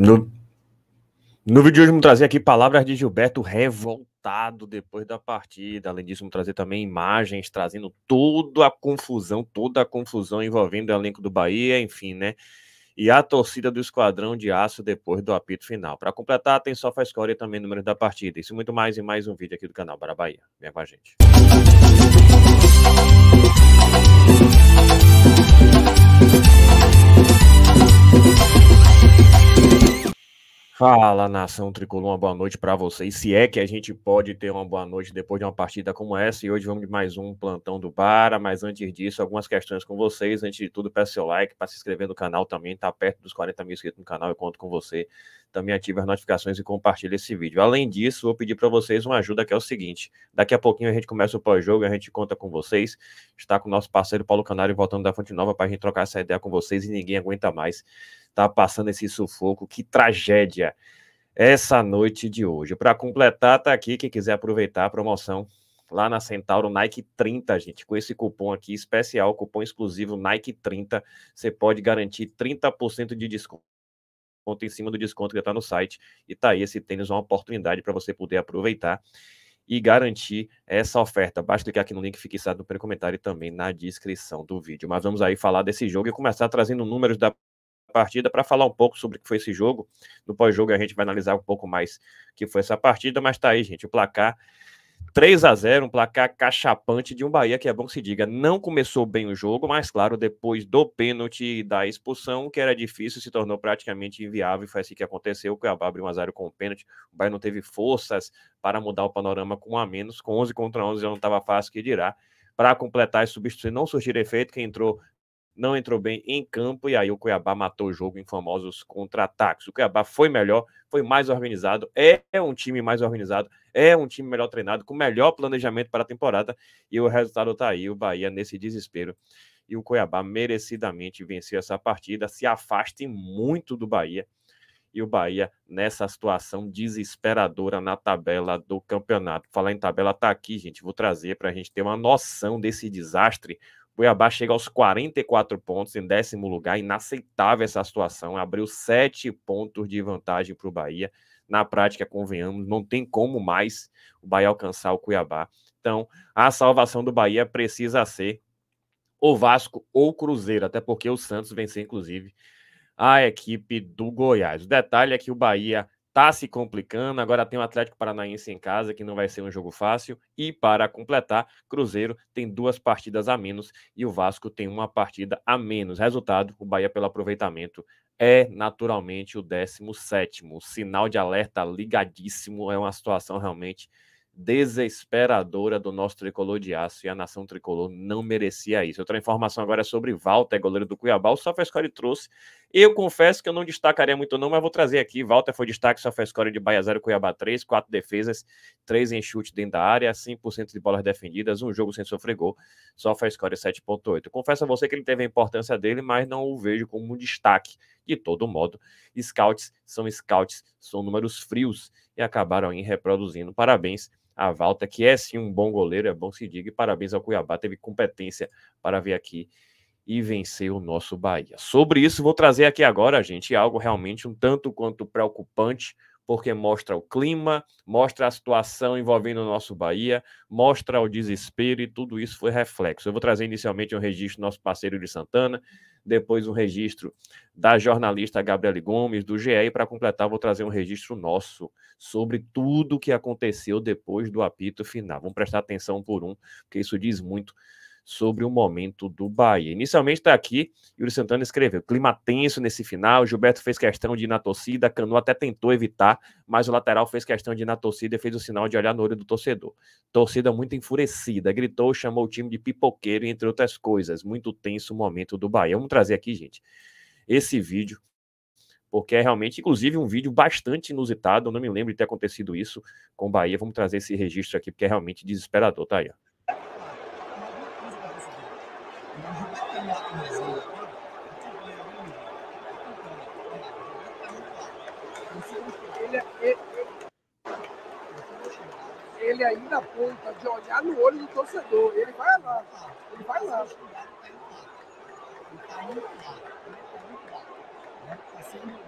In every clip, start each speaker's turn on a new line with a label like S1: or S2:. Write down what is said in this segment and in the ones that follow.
S1: No, no vídeo de hoje, vamos trazer aqui palavras de Gilberto revoltado depois da partida. Além disso, vamos trazer também imagens, trazendo toda a confusão, toda a confusão envolvendo o elenco do Bahia, enfim, né? E a torcida do Esquadrão de Aço depois do apito final. Para completar, tem só faz e também números da partida. Isso e muito mais em mais um vídeo aqui do canal Para Bahia. Vem com a gente. Música Fala, nação tricolor, uma boa noite para vocês. Se é que a gente pode ter uma boa noite depois de uma partida como essa, e hoje vamos de mais um plantão do Bara. Mas antes disso, algumas questões com vocês. Antes de tudo, peça seu like para se inscrever no canal também. Tá perto dos 40 mil inscritos no canal, eu conto com você. Também ative as notificações e compartilhe esse vídeo. Além disso, vou pedir para vocês uma ajuda que é o seguinte: daqui a pouquinho a gente começa o pós-jogo, a gente conta com vocês. Está com o nosso parceiro Paulo Canário voltando da Fonte Nova para a gente trocar essa ideia com vocês e ninguém aguenta mais Tá passando esse sufoco. Que tragédia essa noite de hoje. Para completar, tá aqui quem quiser aproveitar a promoção lá na Centauro Nike 30, gente. Com esse cupom aqui especial, cupom exclusivo Nike 30, você pode garantir 30% de desconto em cima do desconto que tá no site. E tá aí esse tênis, uma oportunidade para você poder aproveitar e garantir essa oferta. Basta clicar aqui no link fixado no primeiro comentário e também na descrição do vídeo. Mas vamos aí falar desse jogo e começar trazendo números da partida para falar um pouco sobre o que foi esse jogo. No pós-jogo a gente vai analisar um pouco mais o que foi essa partida, mas tá aí, gente, o placar 3 a 0, um placar cachapante de um Bahia que é bom que se diga, não começou bem o jogo, mas claro, depois do pênalti e da expulsão, que era difícil, se tornou praticamente inviável e foi assim que aconteceu, o Cuiabá abriu 1 a 0 com o pênalti. O Bahia não teve forças para mudar o panorama com a menos, com 11 contra 11 já não estava fácil que dirá. Para completar e substituir, não surgir efeito, quem entrou não entrou bem em campo e aí o Cuiabá matou o jogo em famosos contra-ataques. O Cuiabá foi melhor, foi mais organizado, é um time mais organizado, é um time melhor treinado, com melhor planejamento para a temporada e o resultado está aí, o Bahia nesse desespero. E o Cuiabá merecidamente venceu essa partida, se afaste muito do Bahia. E o Bahia nessa situação desesperadora na tabela do campeonato. Falar em tabela tá aqui, gente. Vou trazer para a gente ter uma noção desse desastre Cuiabá chega aos 44 pontos, em décimo lugar, inaceitável essa situação. Abriu sete pontos de vantagem para o Bahia. Na prática, convenhamos, não tem como mais o Bahia alcançar o Cuiabá. Então, a salvação do Bahia precisa ser o Vasco ou o Cruzeiro, até porque o Santos venceu, inclusive, a equipe do Goiás. O detalhe é que o Bahia tá se complicando. Agora tem o Atlético Paranaense em casa, que não vai ser um jogo fácil. E para completar, Cruzeiro tem duas partidas a menos e o Vasco tem uma partida a menos. Resultado: o Bahia, pelo aproveitamento, é naturalmente o 17. Sinal de alerta ligadíssimo. É uma situação realmente desesperadora do nosso tricolor de aço e a nação tricolor não merecia isso. Outra informação agora é sobre Walter, goleiro do Cuiabá. O Sofascore trouxe. Eu confesso que eu não destacaria muito, não, mas vou trazer aqui. Walter foi destaque, Sofascore de Bahia 0, Cuiabá 3, 4 defesas, 3 em chute dentro da área, 5% de bolas defendidas, um jogo sem sofrer gol. Sofascore 7,8. Confesso a você que ele teve a importância dele, mas não o vejo como um destaque. De todo modo, scouts são scouts, são números frios e acabaram aí reproduzindo. Parabéns a Valta, que é sim um bom goleiro, é bom se diga, e parabéns ao Cuiabá, teve competência para vir aqui e vencer o nosso Bahia. Sobre isso, vou trazer aqui agora, gente, algo realmente um tanto quanto preocupante, porque mostra o clima, mostra a situação envolvendo o nosso Bahia, mostra o desespero e tudo isso foi reflexo. Eu vou trazer inicialmente um registro do nosso parceiro de Santana, depois um registro da jornalista Gabriele Gomes, do GE, e para completar, vou trazer um registro nosso sobre tudo o que aconteceu depois do apito final. Vamos prestar atenção por um, porque isso diz muito sobre o momento do Bahia. Inicialmente está aqui, Yuri Santana escreveu, clima tenso nesse final, Gilberto fez questão de ir na torcida, Canu até tentou evitar, mas o lateral fez questão de ir na torcida e fez o sinal de olhar no olho do torcedor. Torcida muito enfurecida, gritou, chamou o time de pipoqueiro, entre outras coisas. Muito tenso o momento do Bahia. Vamos trazer aqui, gente, esse vídeo porque é realmente, inclusive, um vídeo bastante inusitado. Eu não me lembro de ter acontecido isso com o Bahia. Vamos trazer esse registro aqui, porque é realmente desesperador, tá aí. Ó.
S2: ele ainda aponta de olhar no olho do torcedor. Ele vai lá, tá? ele vai lá. Ele está sendo sendo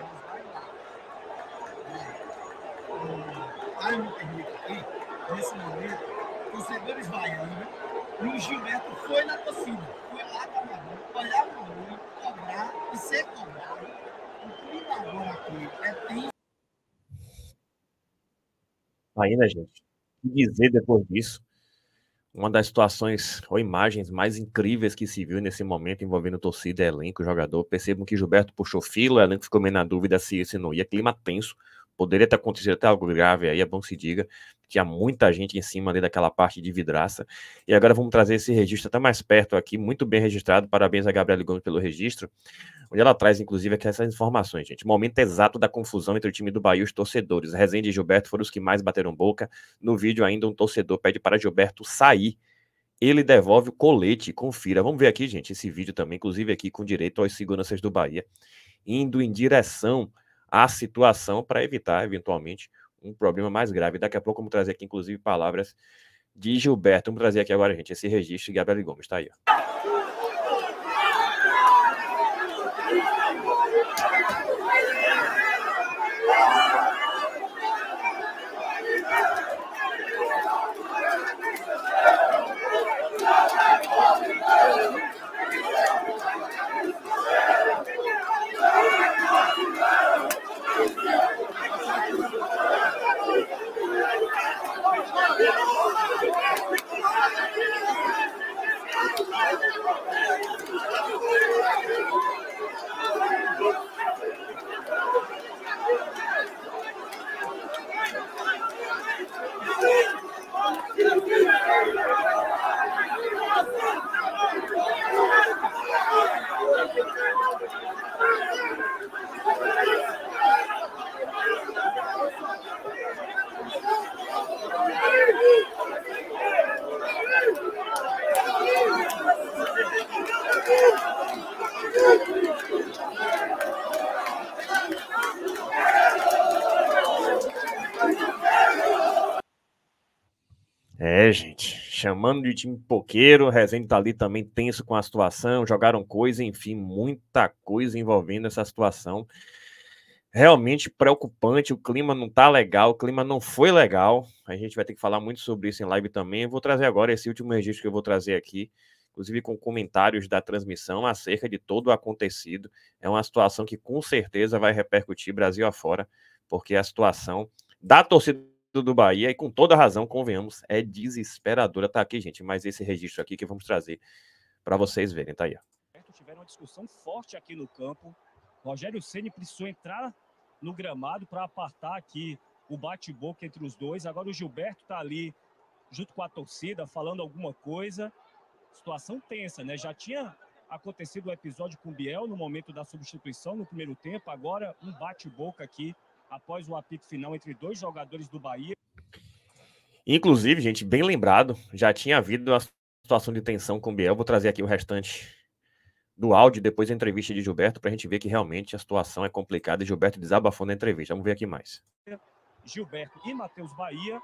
S2: mas vai lá. me permite aqui, nesse momento, torcedores vaiando, né? E o Gilberto foi na torcida, foi lá com a minha mão, olhar o olho, cobrar e ser cobrado. O clima agora aqui é tenso
S1: aí, né, gente? O que dizer depois disso? Uma das situações ou imagens mais incríveis que se viu nesse momento envolvendo torcida, elenco, jogador. Percebam que Gilberto puxou fila, o elenco ficou meio na dúvida se esse não ia. Clima tenso poderia ter acontecido até algo grave aí, é bom se diga. Tinha muita gente em cima ali daquela parte de vidraça. E agora vamos trazer esse registro até mais perto aqui, muito bem registrado. Parabéns a Gabriela Gomes pelo registro, onde ela traz, inclusive, aqui essas informações, gente. Momento exato da confusão entre o time do Bahia e os torcedores. Rezende e Gilberto foram os que mais bateram boca. No vídeo, ainda um torcedor pede para Gilberto sair ele devolve o colete. Confira. Vamos ver aqui, gente, esse vídeo também, inclusive aqui com direito aos seguranças do Bahia, indo em direção a situação para evitar, eventualmente, um problema mais grave. Daqui a pouco vamos trazer aqui, inclusive, palavras de Gilberto. Vamos trazer aqui agora, gente, esse registro de Gabriel Gomes. Está aí. Ó. chamando de time poqueiro, o Rezende tá ali também tenso com a situação, jogaram coisa, enfim, muita coisa envolvendo essa situação. Realmente preocupante, o clima não tá legal, o clima não foi legal. A gente vai ter que falar muito sobre isso em live também. Eu vou trazer agora esse último registro que eu vou trazer aqui, inclusive com comentários da transmissão acerca de todo o acontecido. É uma situação que com certeza vai repercutir Brasil afora, porque é a situação da torcida do, do Bahia, e com toda razão, convenhamos, é desesperadora. Tá aqui, gente, mas esse registro aqui que vamos trazer para vocês verem, tá aí.
S2: Tiveram uma discussão forte aqui no campo. Rogério Ceni precisou entrar no gramado para apartar aqui o bate-boca entre os dois. Agora o Gilberto tá ali junto com a torcida, falando alguma coisa. Situação tensa, né? Já tinha acontecido o um episódio com o Biel no momento da substituição, no primeiro tempo. Agora um bate-boca aqui após o apito final entre dois jogadores do Bahia.
S1: Inclusive, gente, bem lembrado, já tinha havido uma situação de tensão com o Biel. Vou trazer aqui o restante do áudio depois da entrevista de Gilberto para a gente ver que realmente a situação é complicada e Gilberto desabafou na entrevista. Vamos ver aqui mais.
S2: Gilberto e Matheus Bahia.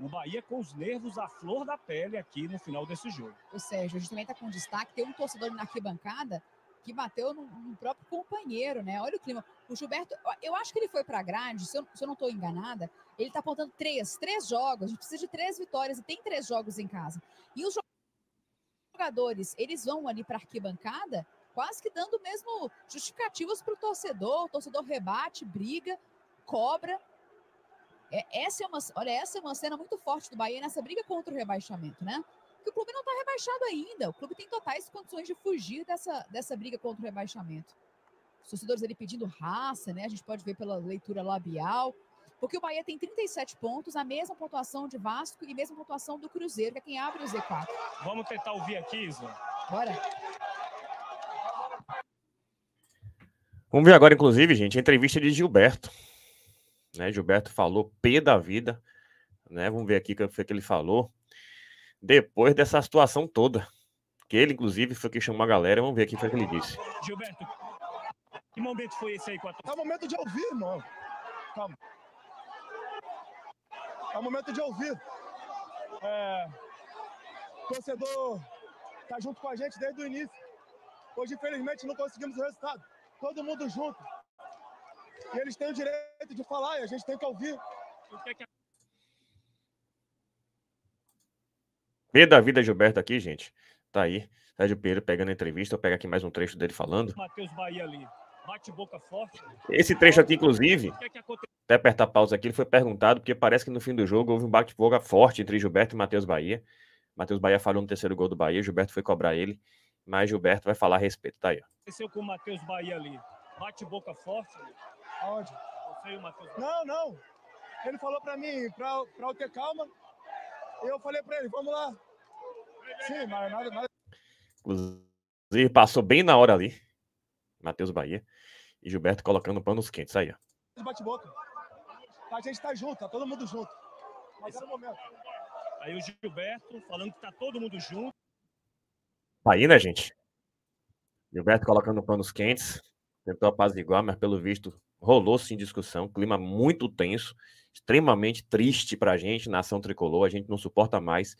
S2: O Bahia com os nervos à flor da pele aqui no final desse jogo. O Sérgio, justamente está com destaque, tem um torcedor na arquibancada que bateu no, no, próprio companheiro, né? Olha o clima. O Gilberto, eu acho que ele foi para a grade, se eu, se eu não estou enganada, ele está apontando três, três jogos, a gente precisa de três vitórias e tem três jogos em casa. E os jogadores, eles vão ali para arquibancada, quase que dando mesmo justificativas para o torcedor, o torcedor rebate, briga, cobra. É, essa é uma, olha, essa é uma cena muito forte do Bahia nessa briga contra o rebaixamento, né? Porque o clube não está rebaixado ainda. O clube tem totais condições de fugir dessa, dessa briga contra o rebaixamento. Os torcedores ali pedindo raça, né? A gente pode ver pela leitura labial. Porque o Bahia tem 37 pontos, a mesma pontuação de Vasco e a mesma pontuação do Cruzeiro, que é quem abre o Z4. Vamos tentar ouvir aqui, Isla? Bora.
S1: Vamos ver agora, inclusive, gente, a entrevista de Gilberto. Né, Gilberto falou P da vida. Né? Vamos ver aqui o que foi que ele falou depois dessa situação toda. Que ele, inclusive, foi que chamou a galera. Vamos ver aqui o que ele disse.
S2: Gilberto, que momento foi esse aí com a torcida? É o momento de ouvir, irmão. Calma. É o momento de ouvir. É... O torcedor tá junto com a gente desde o início. Hoje, infelizmente, não conseguimos o resultado. Todo mundo junto. E eles têm o direito de falar e a gente tem que ouvir. O que é que...
S1: P da vida Gilberto aqui, gente. Tá aí. Sérgio Pinheiro pegando a entrevista. Eu pego aqui mais um trecho dele falando. Esse trecho aqui, inclusive, é até apertar pausa aqui, ele foi perguntado, porque parece que no fim do jogo houve um bate-boca forte entre Gilberto e Matheus Bahia. Matheus Bahia falou no terceiro gol do Bahia, Gilberto foi cobrar ele, mas Gilberto vai falar a respeito. Tá aí. Ó.
S2: Aconteceu com o Matheus Bahia ali. Bate-boca forte? Aonde? Você e o Matheus Bahia. Não, não. Ele falou para mim, para eu ter calma, eu falei para ele, vamos lá. Sim, mas nada, nada.
S1: Inclusive, passou bem na hora ali. Matheus Bahia. E Gilberto colocando panos quentes aí,
S2: ó. Bate-boca. A gente tá junto, tá todo mundo junto. Mas era o momento. Aí o Gilberto falando que tá todo mundo junto.
S1: Tá aí, né, gente? Gilberto colocando panos quentes. Tentou apaziguar, mas pelo visto rolou sim discussão. Clima muito tenso extremamente triste para a gente, nação tricolor, a gente não suporta mais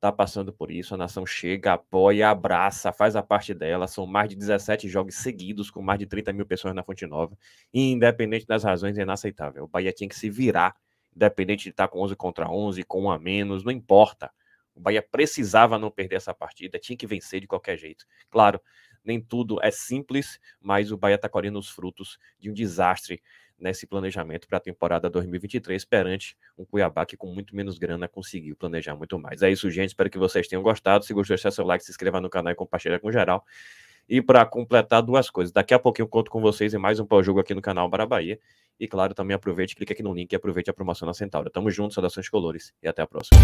S1: tá passando por isso. A nação chega, apoia, abraça, faz a parte dela. São mais de 17 jogos seguidos, com mais de 30 mil pessoas na Fonte Nova. E, independente das razões, é inaceitável. O Bahia tinha que se virar, independente de estar tá com 11 contra 11, com um a menos, não importa. O Bahia precisava não perder essa partida, tinha que vencer de qualquer jeito. Claro, nem tudo é simples, mas o Bahia está colhendo os frutos de um desastre nesse planejamento para a temporada 2023, perante um Cuiabá que com muito menos grana conseguiu planejar muito mais. É isso, gente. Espero que vocês tenham gostado. Se gostou, deixa seu like, se inscreva no canal e compartilha com geral. E para completar duas coisas, daqui a pouquinho eu conto com vocês em mais um pós-jogo aqui no canal Bara Bahia. E claro, também aproveite, clique aqui no link e aproveite a promoção na Centauro. Tamo junto, saudações colores e até a próxima.